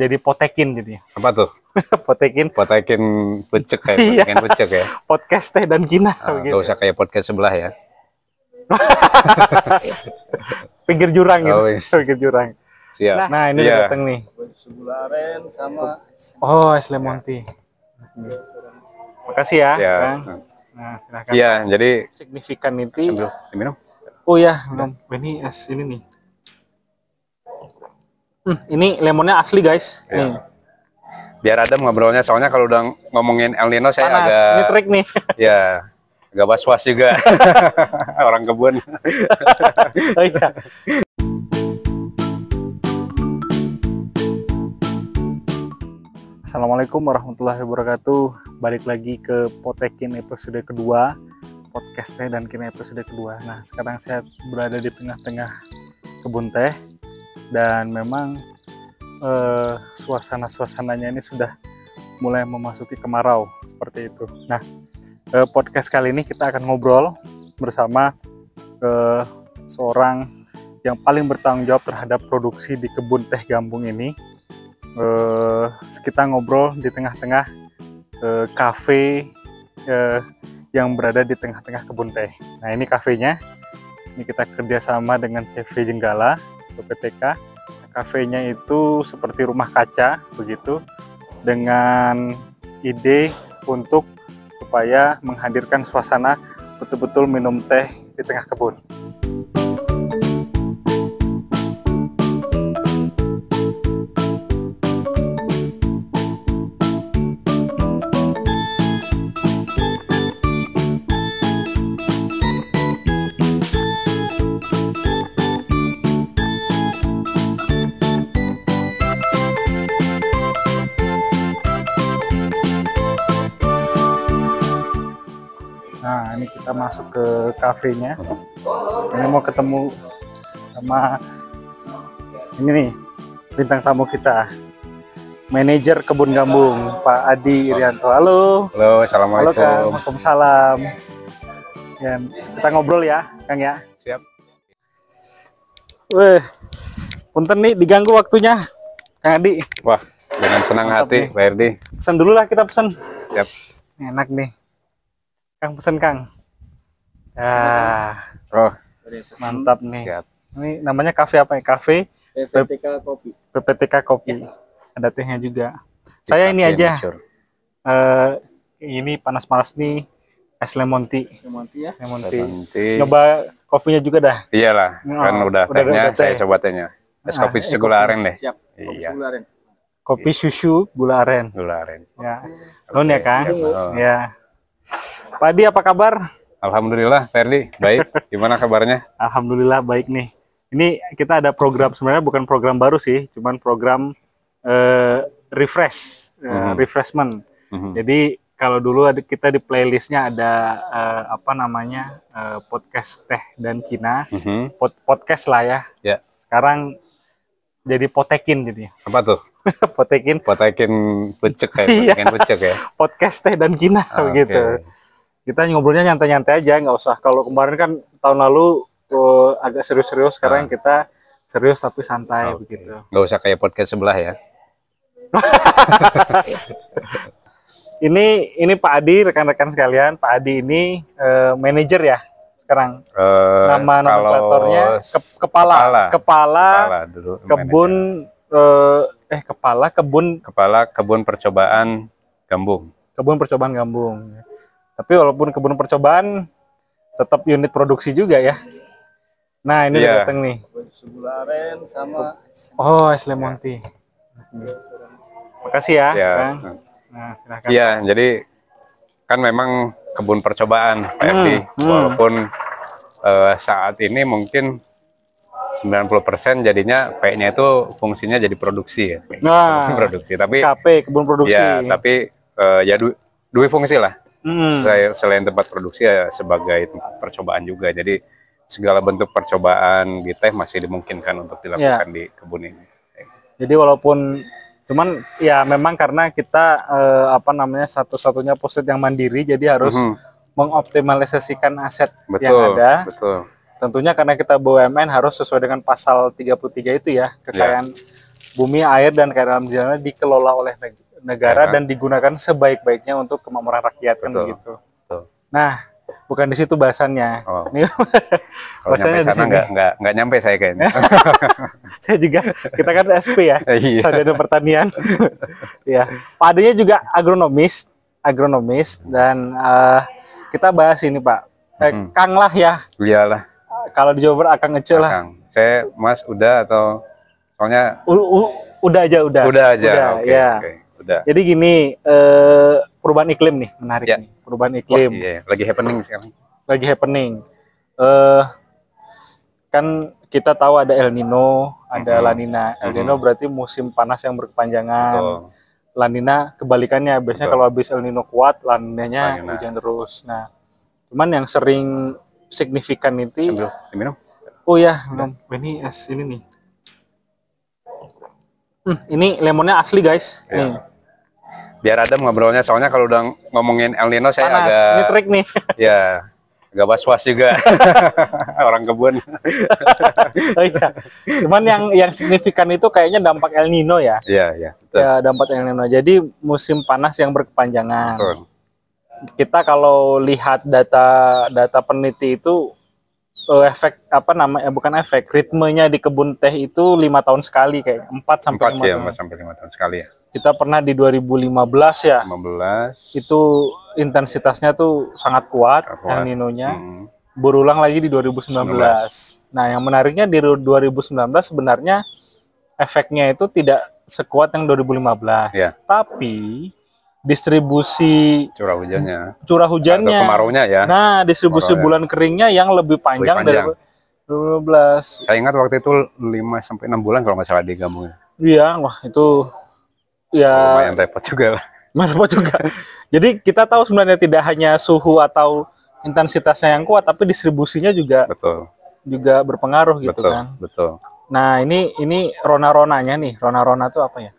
jadi potekin gitu ya. Apa tuh? potekin. Potekin becek kayak iya. potekin becek ya. Podcast teh dan cina. Uh, gitu. Gak usah kayak podcast sebelah ya. Pinggir jurang gitu. Oh, iya. Pinggir jurang. Siap. Nah, ini yeah. Iya. datang nih. Sebularen sama Oh, es lemon tea. Yeah. Makasih ya. Yeah. Nah, nah Iya, jadi signifikan itu. Sambil minum. Oh ya, minum. Ini es ini nih. Hmm, ini lemonnya asli guys. Ya. Nih. Hmm. Biar ada ngobrolnya, soalnya kalau udah ngomongin El Nino saya Panas. agak. Ini trik nih. Ya, agak was-was juga orang kebun. oh, iya. Assalamualaikum warahmatullahi wabarakatuh. Balik lagi ke Potekin episode kedua, podcast teh dan kini episode kedua. Nah, sekarang saya berada di tengah-tengah kebun teh dan memang eh, suasana-suasananya ini sudah mulai memasuki kemarau seperti itu. Nah, eh, podcast kali ini kita akan ngobrol bersama eh, seorang yang paling bertanggung jawab terhadap produksi di kebun teh Gambung ini. Eh, kita ngobrol di tengah-tengah kafe yang berada di tengah-tengah kebun teh. Nah, ini kafenya. Ini kita kerjasama dengan CV Jenggala atau PTK. Kafenya itu seperti rumah kaca begitu dengan ide untuk supaya menghadirkan suasana betul-betul minum teh di tengah kebun. Nah, ini kita masuk ke kafenya. Ini mau ketemu sama ini nih bintang tamu kita. Manajer Kebun Gambung, Pak Adi Irianto. Halo. Halo, Assalamualaikum. Halo, Kang. Waalaikumsalam. Ya, kita ngobrol ya, Kang ya. Siap. Wih, punten nih diganggu waktunya, Kang Adi. Wah, dengan senang Mantap hati, nih. Pak Erdi. Pesan dulu lah kita pesan. Siap. Enak nih. Kang pesen Kang. Ah, bro. Mantap nih. Siap. Ini namanya kafe apa ya? Kafe PPTK Kopi. PPTK Kopi. Ya. Ada tehnya juga. Di Saya ini aja. Sure. Uh, ini panas-panas nih es lemon tea. Lemon tea ya. Lemon tea. Lemon tea. Coba kopinya juga dah. Iyalah, oh, kan udah, udah tehnya, udah teh. saya coba tehnya. Es nah, kopi eh, susu gula aren deh. Siap. Kopi iya. Gula aren. Kopi iya. susu gula aren. Gula aren. Ya. Okay. Nun ya kang, iya, Ya. Oh. ya. Pak Adi apa kabar? Alhamdulillah Ferdi baik. Gimana kabarnya? Alhamdulillah baik nih. Ini kita ada program sebenarnya bukan program baru sih, cuman program uh, refresh, uh, mm -hmm. refreshment. Mm -hmm. Jadi kalau dulu ada, kita di playlistnya ada uh, apa namanya uh, podcast teh dan kina mm -hmm. pod podcast lah ya. Yeah. Sekarang jadi potekin gitu ya. Apa tuh? potekin potekin pucuk ya potekin iya. ya podcast teh dan kina ah, okay. gitu kita ngobrolnya nyantai-nyantai aja nggak usah kalau kemarin kan tahun lalu uh, agak serius-serius sekarang nah. kita serius tapi santai ah, okay. begitu nggak usah kayak podcast sebelah ya ini ini Pak Adi rekan-rekan sekalian Pak Adi ini uh, manajer ya sekarang uh, nama nomenklaturnya kepala kepala, kepala, kepala dulu, kebun manager eh, eh kepala kebun kepala kebun percobaan gambung. Kebun percobaan gambung. Tapi walaupun kebun percobaan tetap unit produksi juga ya. Nah, ini yeah. Iya. datang nih. sama Oh, es lemon tea. Yeah. Makasih ya. Yeah. Nah, Iya, yeah, jadi kan memang kebun percobaan Pak hmm, hmm, Walaupun uh, saat ini mungkin 90% jadinya P-nya itu fungsinya jadi produksi ya. Nah, produksi. Tapi KP kebun produksi. Ya, tapi uh, ya du dua fungsi lah. Hmm. Selain tempat produksi ya sebagai tempat percobaan juga. Jadi segala bentuk percobaan di teh masih dimungkinkan untuk dilakukan ya. di kebun ini. Jadi walaupun cuman ya memang karena kita eh, apa namanya satu-satunya pusat yang mandiri jadi harus mm -hmm. mengoptimalisasikan aset betul, yang ada. Betul. Tentunya karena kita BUMN harus sesuai dengan pasal 33 itu ya, kekayaan yeah. bumi, air dan kekayaan alam di dikelola oleh negara yeah. dan digunakan sebaik-baiknya untuk kemakmuran rakyat kan Betul. kan begitu. Nah, bukan di situ bahasannya. Oh. Ini bahasannya di sini. nggak nyampe saya kayaknya. saya juga. Kita kan SP ya, iya. sarjana pertanian. ya. Pak juga agronomis, agronomis dan uh, kita bahas ini Pak. Eh, -hmm. Kang lah ya. Iyalah kalau di Jawa Barat akan ngecil lah. Akang. Saya Mas udah atau soalnya u, u, udah aja udah. Udah aja. Udah, okay, ya. Okay. Udah. Jadi gini, eh, perubahan iklim nih menarik ya. nih. Perubahan iklim. Wah, iya, lagi happening sekarang. Lagi happening. Eh kan kita tahu ada El Nino, ada mm -hmm. La Nina. El mm -hmm. Nino berarti musim panas yang berkepanjangan. Betul. La Nina kebalikannya, biasanya Betul. kalau habis El Nino kuat, La Ninanya hujan terus. Nah, cuman yang sering Signifikan Sambil minum. Oh ya, minum. Ini es ini nih. Hmm, ini lemonnya asli guys. Ya. Nih. Biar ada ngobrolnya, soalnya kalau udah ngomongin El Nino saya Panas. agak. Ini trik nih. Ya, agak was-was juga orang kebun. oh iya. Cuman yang yang signifikan itu kayaknya dampak El Nino ya. ya, iya. iya ya, dampak El Nino. Jadi musim panas yang berkepanjangan. Betul kita kalau lihat data data peneliti itu eh, efek apa namanya eh, bukan efek ritmenya di kebun teh itu lima tahun sekali kayak empat sampai lima ya, tahun. sampai lima tahun sekali ya kita pernah di 2015 ya 15 itu intensitasnya tuh sangat kuat, yang ninonya hmm. berulang lagi di 2019 19. nah yang menariknya di 2019 sebenarnya efeknya itu tidak sekuat yang 2015 ya. tapi distribusi curah hujannya curah hujannya kemaraunya ya nah distribusi kemarau, ya. bulan keringnya yang lebih panjang, lebih panjang. dari 12 saya ingat waktu itu 5 sampai enam bulan kalau nggak salah di kamu. Ya. iya wah itu ya oh, lumayan repot juga lah repot juga jadi kita tahu sebenarnya tidak hanya suhu atau intensitasnya yang kuat tapi distribusinya juga betul juga berpengaruh gitu betul, kan betul nah ini ini rona-ronanya nih rona-rona tuh apa ya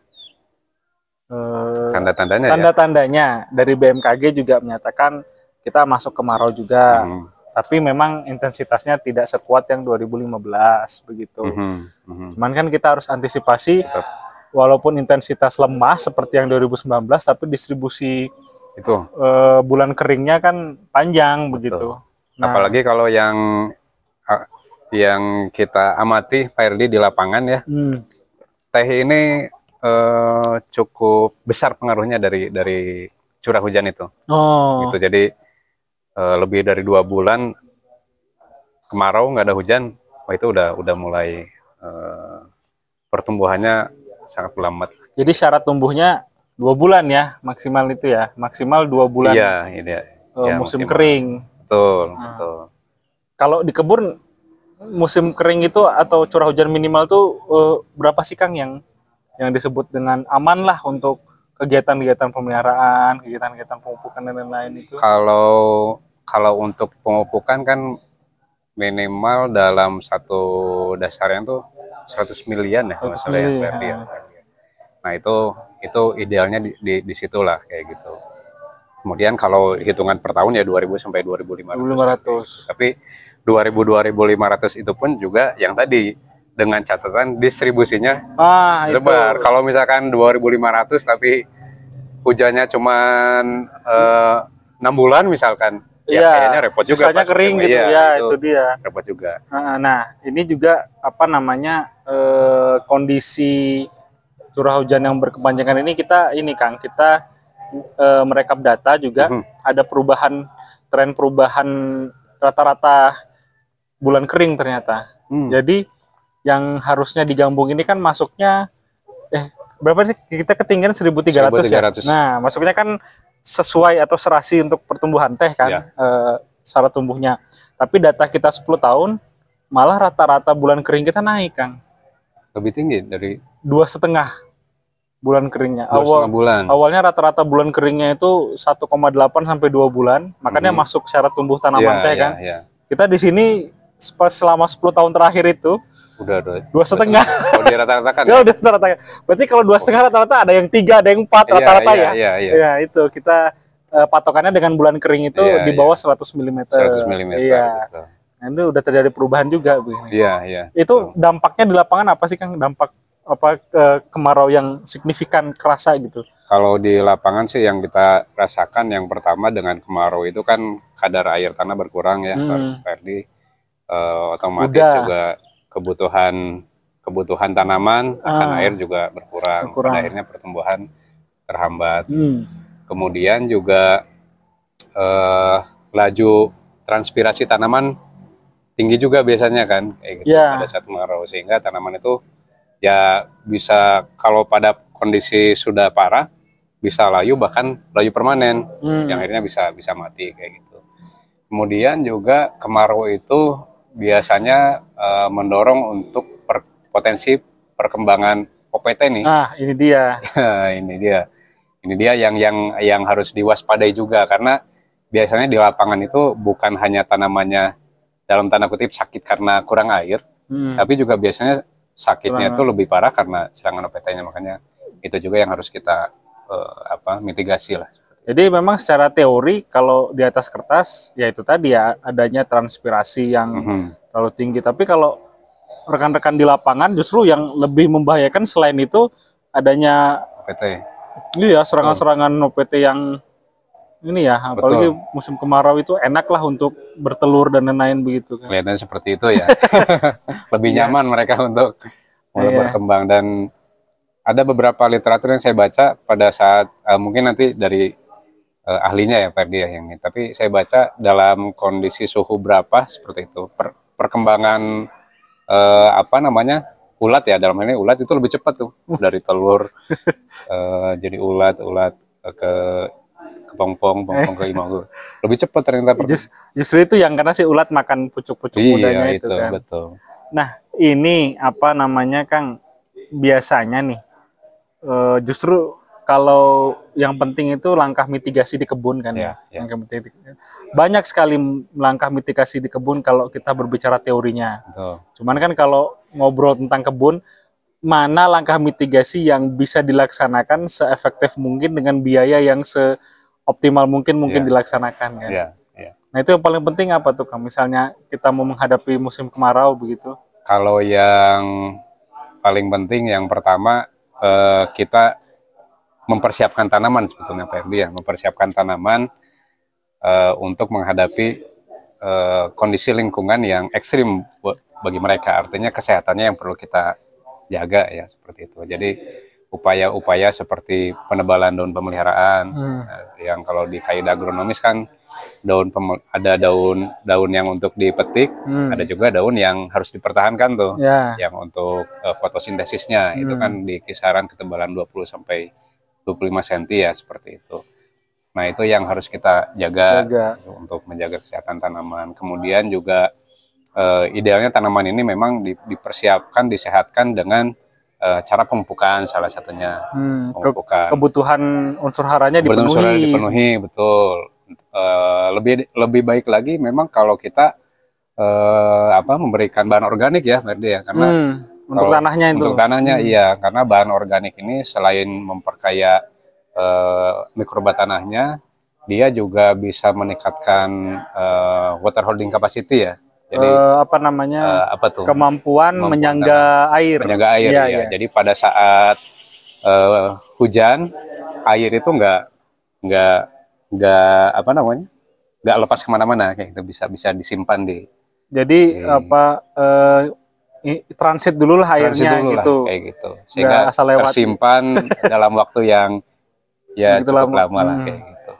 eh, tanda-tandanya ya? tanda-tandanya ya? dari BMKG juga menyatakan kita masuk kemarau juga hmm. tapi memang intensitasnya tidak sekuat yang 2015 begitu hmm. Hmm. cuman kan kita harus antisipasi Tetap. walaupun intensitas lemah seperti yang 2019 tapi distribusi itu eh, bulan keringnya kan panjang Betul. begitu nah, apalagi kalau yang yang kita amati Pak Erdi di lapangan ya hmm. teh ini uh, cukup besar pengaruhnya dari dari curah hujan itu. Oh. Gitu. Jadi uh, lebih dari dua bulan kemarau nggak ada hujan, wah itu udah udah mulai uh, pertumbuhannya sangat lambat. Jadi syarat tumbuhnya dua bulan ya maksimal itu ya maksimal dua bulan. Iya, oh, iya. Uh, ya, musim maksimal. kering. Betul, nah. betul. Kalau di kebun musim kering itu atau curah hujan minimal tuh uh, berapa sih Kang yang yang disebut dengan aman lah untuk kegiatan-kegiatan pemeliharaan, kegiatan-kegiatan pemupukan dan lain-lain itu? Kalau kalau untuk pemupukan kan minimal dalam satu dasarnya itu 100 miliar ya kalau salah ya, ya Nah itu itu idealnya di, di, di situlah kayak gitu. Kemudian kalau hitungan per tahun ya 2000 sampai 2500. 2500. Tapi 2000 2500 itu pun juga yang tadi dengan catatan distribusinya ah, lebar. Itu. Kalau misalkan 2.500 tapi hujannya cuma eh, enam 6 bulan misalkan, ya, ya kayaknya repot juga. Sisanya kering gitu ya, ya itu, itu dia. Repot juga. Nah, ini juga apa namanya eh, kondisi curah hujan yang berkepanjangan ini kita ini Kang, kita eh, merekap data juga hmm. ada perubahan tren perubahan rata-rata bulan kering ternyata. Hmm. Jadi yang harusnya digambung ini kan masuknya eh berapa sih kita ketinggian 1300, 1300. ya. Nah, masuknya kan sesuai atau serasi untuk pertumbuhan teh kan ya. eh, syarat tumbuhnya. Tapi data kita 10 tahun malah rata-rata bulan kering kita naik, Kang. Lebih tinggi dari dua setengah bulan keringnya. Dua Awal bulan. awalnya rata-rata bulan keringnya itu 1,8 sampai 2 bulan, makanya hmm. masuk syarat tumbuh tanaman ya, teh ya, kan. Ya. Kita di sini selama 10 tahun terakhir itu udah dua setengah kalau dia rata-ratakan ya, ya rata-rata berarti kalau dua setengah rata-rata ada yang tiga ada yang empat iya, rata-rata iya, ya iya, iya. ya itu kita eh, patokannya dengan bulan kering itu iya, di iya. bawah seratus milimeter. Seratus milimeter. mm iya gitu. nah, itu udah terjadi perubahan juga bu iya iya itu dampaknya di lapangan apa sih kang dampak apa ke eh, kemarau yang signifikan kerasa gitu kalau di lapangan sih yang kita rasakan yang pertama dengan kemarau itu kan kadar air tanah berkurang ya hmm. Ferdi uh, otomatis Udah. juga kebutuhan kebutuhan tanaman akan ah. air juga berkurang. berkurang. akhirnya pertumbuhan terhambat. Hmm. Kemudian juga uh, laju transpirasi tanaman tinggi juga biasanya kan, kayak gitu yeah. pada saat kemarau sehingga tanaman itu ya bisa kalau pada kondisi sudah parah bisa layu bahkan layu permanen hmm. yang akhirnya bisa bisa mati kayak gitu. Kemudian juga kemarau itu biasanya uh, mendorong untuk per, potensi perkembangan OPT nih. Ah, ini dia. ini dia. Ini dia yang yang yang harus diwaspadai juga karena biasanya di lapangan itu bukan hanya tanamannya dalam tanda kutip sakit karena kurang air, hmm. tapi juga biasanya sakitnya itu lebih parah karena serangan OPT-nya makanya itu juga yang harus kita uh, apa mitigasi lah. Jadi memang secara teori kalau di atas kertas ya itu tadi ya adanya transpirasi yang mm -hmm. terlalu tinggi. Tapi kalau rekan-rekan di lapangan justru yang lebih membahayakan selain itu adanya PT. Iya, serangan-serangan OPT yang ini ya, apalagi musim kemarau itu enak lah untuk bertelur dan lain-lain begitu kan. Kelihatannya seperti itu ya. lebih iya. nyaman mereka untuk mulai yeah. berkembang dan ada beberapa literatur yang saya baca pada saat uh, mungkin nanti dari uh, ahlinya ya Ferdi ya yang ini. Tapi saya baca dalam kondisi suhu berapa seperti itu per, perkembangan uh, apa namanya ulat ya dalam hal ini ulat itu lebih cepat tuh uh. dari telur uh, jadi ulat ulat ke ke pongpong, pongpong ke imago. Lebih cepat ternyata. Just, justru itu yang karena si ulat makan pucuk-pucuk iya, mudanya itu, itu kan. Betul. Nah ini apa namanya Kang? Biasanya nih, uh, justru kalau yang penting itu langkah mitigasi di kebun kan iya, ya, ya. Yang Mitigasi. Banyak sekali langkah mitigasi di kebun kalau kita berbicara teorinya. Betul. Cuman kan kalau ngobrol tentang kebun, mana langkah mitigasi yang bisa dilaksanakan seefektif mungkin dengan biaya yang seoptimal mungkin mungkin ya. dilaksanakan kan. ya, ya. Nah itu yang paling penting apa tuh kan? Misalnya kita mau menghadapi musim kemarau begitu. Kalau yang paling penting yang pertama eh, kita mempersiapkan tanaman sebetulnya Pak Erdi ya, mempersiapkan tanaman uh, untuk menghadapi uh, kondisi lingkungan yang ekstrim bagi mereka. Artinya kesehatannya yang perlu kita jaga ya seperti itu. Jadi upaya-upaya seperti penebalan daun pemeliharaan hmm. Eh, yang kalau di kaidah agronomis kan daun ada daun daun yang untuk dipetik, hmm. ada juga daun yang harus dipertahankan tuh, yeah. yang untuk uh, fotosintesisnya hmm. itu kan di kisaran ketebalan 20 sampai 25 cm ya seperti itu. Nah, itu yang harus kita jaga, jaga. untuk menjaga kesehatan tanaman. Kemudian juga uh, idealnya tanaman ini memang dipersiapkan, disehatkan dengan eh, cara pemupukan salah satunya. Hmm, pemupukan. kebutuhan unsur haranya kebutuhan dipenuhi. Unsur haranya dipenuhi, betul. Eh, lebih lebih baik lagi memang kalau kita apa memberikan bahan organik ya, Merdi ya, karena hmm untuk kalau, tanahnya itu untuk tanahnya hmm. iya karena bahan organik ini selain memperkaya uh, mikroba tanahnya dia juga bisa meningkatkan uh, water holding capacity ya. Jadi uh, apa namanya? Uh, apa tuh? Kemampuan, menyangga air. Menyangga air ya, ya. ya. Jadi pada saat uh, hujan air itu enggak enggak enggak apa namanya? enggak lepas kemana-mana kayak gitu. bisa bisa disimpan di. Jadi di, apa uh, transit dulu lah airnya dulu gitu. kayak gitu. Sehingga Nggak asal lewat. tersimpan dalam waktu yang ya gitu cukup lama, lama lah hmm. kayak gitu.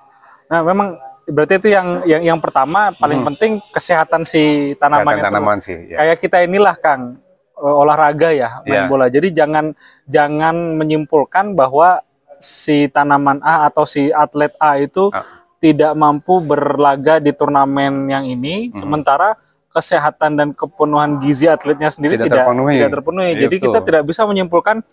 Nah, memang berarti itu yang yang yang pertama paling hmm. penting kesehatan si tanaman kesehatan tanaman sih. Ya. Kayak kita inilah Kang e, olahraga ya main yeah. bola. Jadi jangan jangan menyimpulkan bahwa si tanaman A atau si atlet A itu ah. tidak mampu berlaga di turnamen yang ini hmm. sementara kesehatan dan kepenuhan gizi atletnya sendiri tidak, tidak terpenuhi. Tidak terpenuhi. Iya, Jadi itu. kita tidak bisa menyimpulkan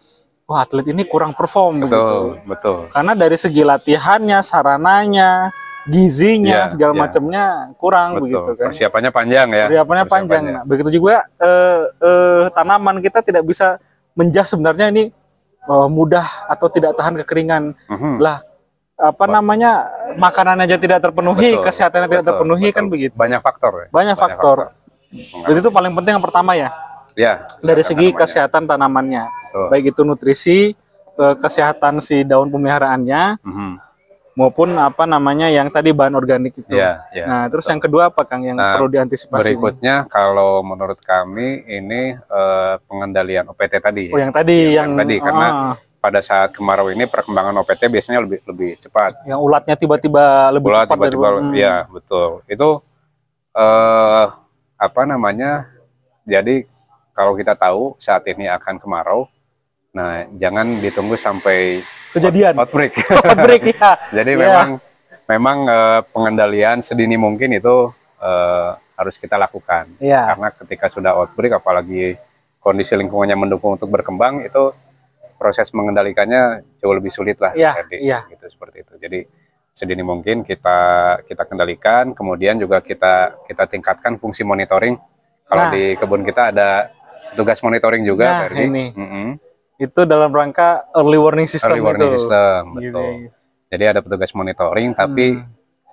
wah atlet ini kurang perform betul, begitu. Betul. Karena dari segi latihannya, sarananya, gizinya ya, segala ya. macamnya kurang betul. begitu kan. Persiapannya panjang ya. Persiapannya, panjang. Persiapannya. Nah, begitu juga eh, eh, tanaman kita tidak bisa menjas sebenarnya ini eh, mudah atau tidak tahan kekeringan. Mm -hmm. Lah apa namanya makanan aja tidak terpenuhi, betul, kesehatannya betul, tidak terpenuhi betul, kan betul. begitu. Banyak faktor. Ya? Banyak, faktor. faktor. Jadi itu paling penting yang pertama ya. Ya. Dari segi tanamannya. kesehatan tanamannya, betul. baik itu nutrisi, kesehatan si daun pemeliharaannya. Mm -hmm maupun apa namanya yang tadi bahan organik itu. Ya, ya, nah, terus betul. yang kedua apa Kang yang nah, perlu diantisipasi? Berikutnya ini? kalau menurut kami ini uh, pengendalian OPT tadi. Ya. Oh, yang tadi iya, yang, yang, tadi karena ah pada saat kemarau ini perkembangan OPT biasanya lebih lebih cepat. Yang ulatnya tiba-tiba lebih Ulat cepat tiba-tiba, dari ya hmm. betul. Itu eh, apa namanya? Jadi kalau kita tahu saat ini akan kemarau, nah jangan ditunggu sampai kejadian break. outbreak. outbreak ya. Jadi ya. memang memang eh, pengendalian sedini mungkin itu eh, harus kita lakukan. Ya. Karena ketika sudah outbreak apalagi kondisi lingkungannya mendukung untuk berkembang itu proses mengendalikannya jauh lebih sulit lah ya, RD, ya. gitu seperti itu. Jadi sedini mungkin kita kita kendalikan, kemudian juga kita kita tingkatkan fungsi monitoring. Kalau nah. di kebun kita ada tugas monitoring juga, nah, Ferdi. ini. Mm -hmm. Itu dalam rangka early warning system early warning itu. system, iya, betul. Gini. Iya, iya. Jadi ada petugas monitoring, tapi hmm.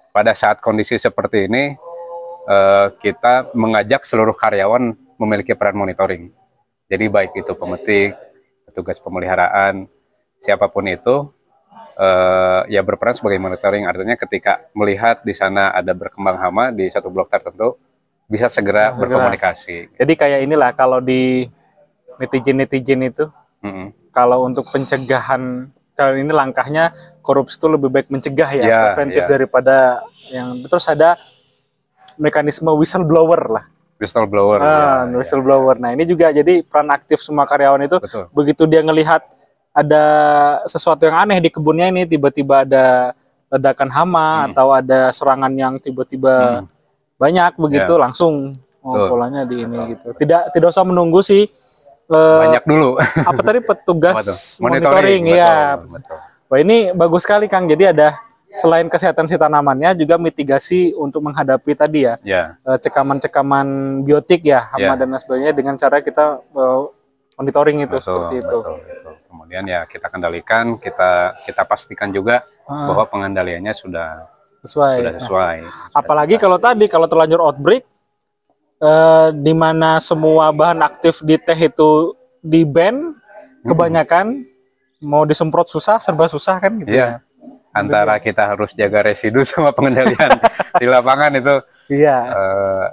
pada saat kondisi seperti ini uh, kita mengajak seluruh karyawan memiliki peran monitoring. Jadi baik itu pemetik, petugas pemeliharaan, siapapun itu eh, ya berperan sebagai monitoring. Artinya ketika melihat di sana ada berkembang hama di satu blok tertentu, bisa segera, segera. berkomunikasi. Jadi kayak inilah kalau di netizen-netizen itu, mm -hmm. kalau untuk pencegahan kalau ini langkahnya korupsi itu lebih baik mencegah ya, yeah, preventif yeah. daripada yang terus ada mekanisme whistleblower lah whistleblower. Ah, ya, whistleblower. Ya. Nah, ini juga jadi peran aktif semua karyawan itu Betul. begitu dia ngelihat ada sesuatu yang aneh di kebunnya ini tiba-tiba ada ledakan hama hmm. atau ada serangan yang tiba-tiba hmm. banyak begitu yeah. langsung oh, polanya di ini Betul. gitu. Tidak tidak usah menunggu sih eh, banyak uh, dulu. apa tadi petugas monitoring, monitoring iya. betul, ya. Betul. Wah, ini bagus sekali Kang. Jadi ada Iya. selain kesehatan si tanamannya juga mitigasi untuk menghadapi tadi ya iya. eh, cekaman-cekaman yeah. biotik ya hama yeah. dan sebagainya dengan cara kita uh, monitoring itu betul, seperti itu. Betul, betul. Kemudian ya kita kendalikan, kita kita pastikan juga hmm. bahwa pengendaliannya sudah sesuai. Sudah sesuai. Nah. Apalagi kalau tadi kalau terlanjur outbreak eh, di mana semua bahan aktif di teh itu di ban kebanyakan hmm. mau disemprot susah, serba susah kan gitu yeah. ya antara Betul. kita harus jaga residu sama pengendalian di lapangan itu iya uh,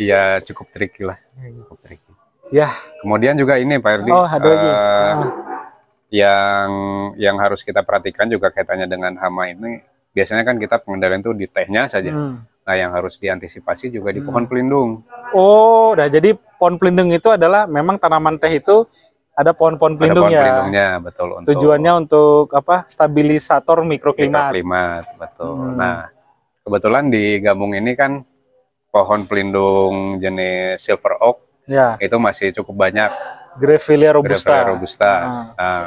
iya cukup tricky lah iya, iya. cukup tricky ya kemudian juga ini Pak Erdi oh, uh, yang yang harus kita perhatikan juga kaitannya dengan hama ini biasanya kan kita pengendalian itu di tehnya saja hmm. nah yang harus diantisipasi juga di hmm. pohon pelindung oh nah jadi pohon pelindung itu adalah memang tanaman teh itu ada pohon-pohon pelindungnya. Ada pohon pelindungnya, betul. Untuk Tujuannya untuk apa? Stabilisator mikroklimat. Mikroklimat, betul. Hmm. Nah, kebetulan di Gabung ini kan pohon pelindung jenis silver oak ya. itu masih cukup banyak. Grevillea robusta. Grevillea robusta. Hmm. Nah,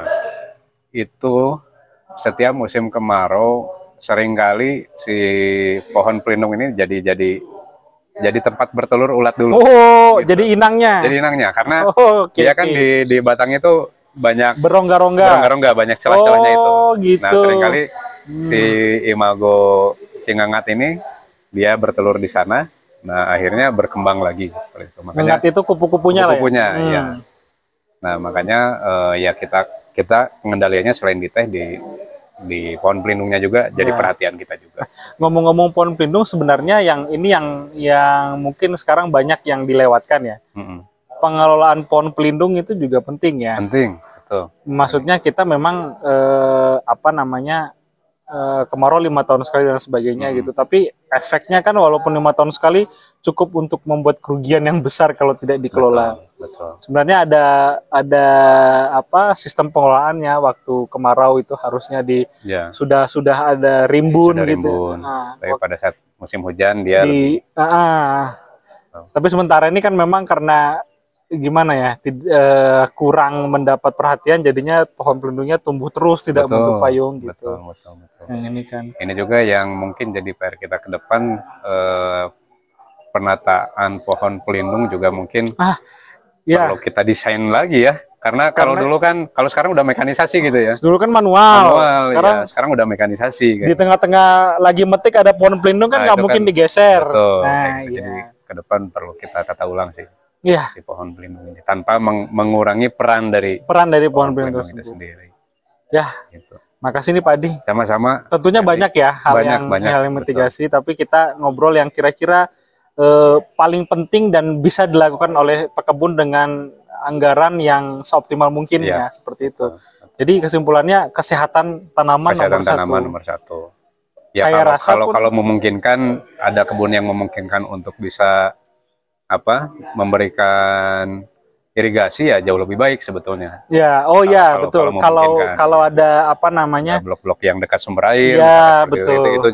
itu setiap musim kemarau seringkali si pohon pelindung ini jadi jadi Iya. jadi tempat bertelur ulat dulu. Oh, gitu. jadi inangnya. Jadi inangnya karena oh, okay, dia kan okay. di di batangnya itu banyak berongga-rongga. Berongga-rongga banyak celah-celahnya itu. Oh, nah, gitu. Nah, seringkali hmm. si imago singangat ini dia bertelur di sana. Nah, akhirnya berkembang lagi. Makanya Ngat itu kupu-kupunya kupu Kupunya, ya. Hmm. Iya. Nah, makanya uh, ya kita kita pengendaliannya selain di teh di di pohon pelindungnya juga nah. jadi perhatian kita juga. Ngomong-ngomong pohon pelindung sebenarnya yang ini yang yang mungkin sekarang banyak yang dilewatkan ya. Mm -hmm. Pengelolaan pohon pelindung itu juga penting ya. Penting, betul. Maksudnya kita memang eh, apa namanya Eh, kemarau lima tahun sekali dan sebagainya hmm. gitu. Tapi efeknya kan walaupun lima tahun sekali cukup untuk membuat kerugian yang besar kalau tidak dikelola. Betul, betul. Sebenarnya ada ada apa sistem pengelolaannya waktu kemarau itu harusnya di ya. sudah sudah ada rimbun sudah gitu. Nah, Tapi pada saat musim hujan dia di lebih... ah. ah. Oh. Tapi sementara ini kan memang karena gimana ya tid, uh, kurang mendapat perhatian jadinya pohon pelindungnya tumbuh terus tidak betul, payung gitu. Betul, betul, betul. Yang ini kan. Ini juga yang mungkin jadi PR kita ke depan uh, penataan pohon pelindung juga mungkin ah, ya. perlu kita desain lagi ya. Karena, Karena kalau dulu kan kalau sekarang udah mekanisasi gitu ya. Dulu kan manual. Manual iya. sekarang ya, sekarang udah mekanisasi kan. Di tengah-tengah lagi metik ada pohon pelindung kan nah, nggak nah, mungkin kan, digeser. Betul. Nah, iya. Jadi ke depan perlu kita tata ulang sih yeah. si pohon pelindung ini tanpa meng mengurangi peran dari peran dari pohon, pohon pelindung, pelindung itu sendiri. Ya. Gitu. Makasih nih Pak Adi. Sama-sama. Tentunya Jadi, banyak ya hal banyak, yang banyak, hal yang mitigasi, betul. tapi kita ngobrol yang kira-kira eh, paling penting dan bisa dilakukan oleh pekebun dengan anggaran yang seoptimal mungkin ya, ya seperti itu. Betul. Jadi kesimpulannya kesehatan tanaman kesehatan nomor tanaman satu. nomor satu. Ya, Saya kalau, rasa kalau pun, kalau memungkinkan ada kebun yang memungkinkan untuk bisa apa memberikan irigasi ya jauh lebih baik sebetulnya. Ya, oh ya kalau, betul. Kalau kalau, kalau ada apa namanya blok-blok yang dekat sumber air, ya gitu, gitu, betul. Itu, itu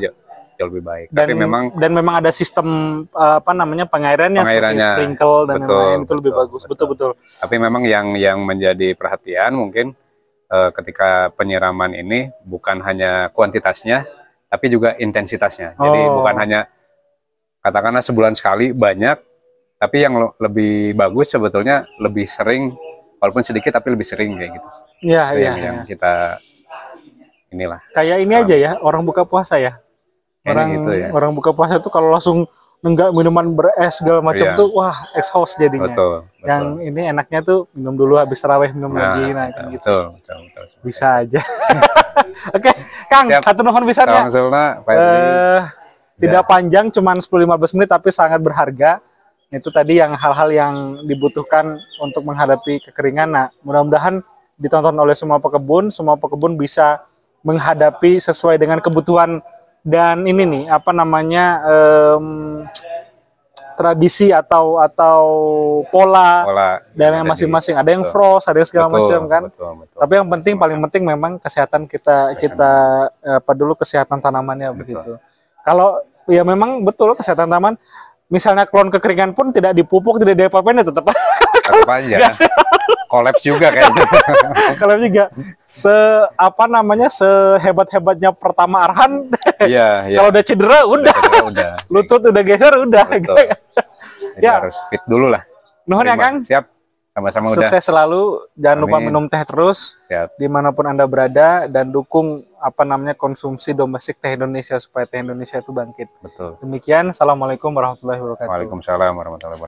jauh, lebih baik. Dan, Tapi memang dan memang ada sistem eh, apa namanya pengairannya, pengairannya seperti sprinkle dan betul, lain-lain itu betul, lebih bagus. Betul, betul Tapi memang yang yang menjadi perhatian mungkin eh, ketika penyiraman ini bukan hanya kuantitasnya, tapi juga intensitasnya. Jadi oh. bukan hanya katakanlah sebulan sekali banyak tapi yang lebih bagus sebetulnya lebih sering walaupun sedikit tapi lebih sering kayak gitu iya iya yang ya. kita inilah kayak ini um, aja ya orang buka puasa ya orang gitu ya. orang buka puasa tuh kalau langsung enggak minuman beres segala macam yeah. tuh wah exhaust jadinya betul, betul. yang ini enaknya tuh minum dulu habis terawih minum nah, lagi nah betul, gitu betul, betul, betul, betul. bisa aja oke Kang satu nuhun bisa ya tidak ya. panjang cuman 10 15 menit tapi sangat berharga itu tadi yang hal-hal yang dibutuhkan untuk menghadapi kekeringan. Nah, mudah-mudahan ditonton oleh semua pekebun, semua pekebun bisa menghadapi sesuai dengan kebutuhan dan ini nih apa namanya um, tradisi atau atau pola, pola iya, dan yang masing-masing ada yang frost ada yang segala macam kan betul, betul, tapi yang penting paling penting memang kesehatan kita kesehatan. kita apa dulu kesehatan tanamannya betul. begitu kalau ya memang betul kesehatan tanaman misalnya klon kekeringan pun tidak dipupuk, tidak diapa-apain ya tetap tetap aja. Kolaps juga kayaknya. Kolaps juga. Se apa namanya sehebat-hebatnya pertama Arhan. Iya, iya. Kalau udah cedera udah. Cedera, udah. Lutut udah geser udah. Gitu. ya harus fit dulu lah. Nuhun ya Kang. Siap. Sama-sama udah. Sukses selalu. Jangan Amin. lupa minum teh terus. Siap. Dimanapun Anda berada dan dukung apa namanya konsumsi domestik teh Indonesia supaya teh Indonesia itu bangkit. Betul. Demikian, assalamualaikum warahmatullahi wabarakatuh. Waalaikumsalam warahmatullahi wabarakatuh.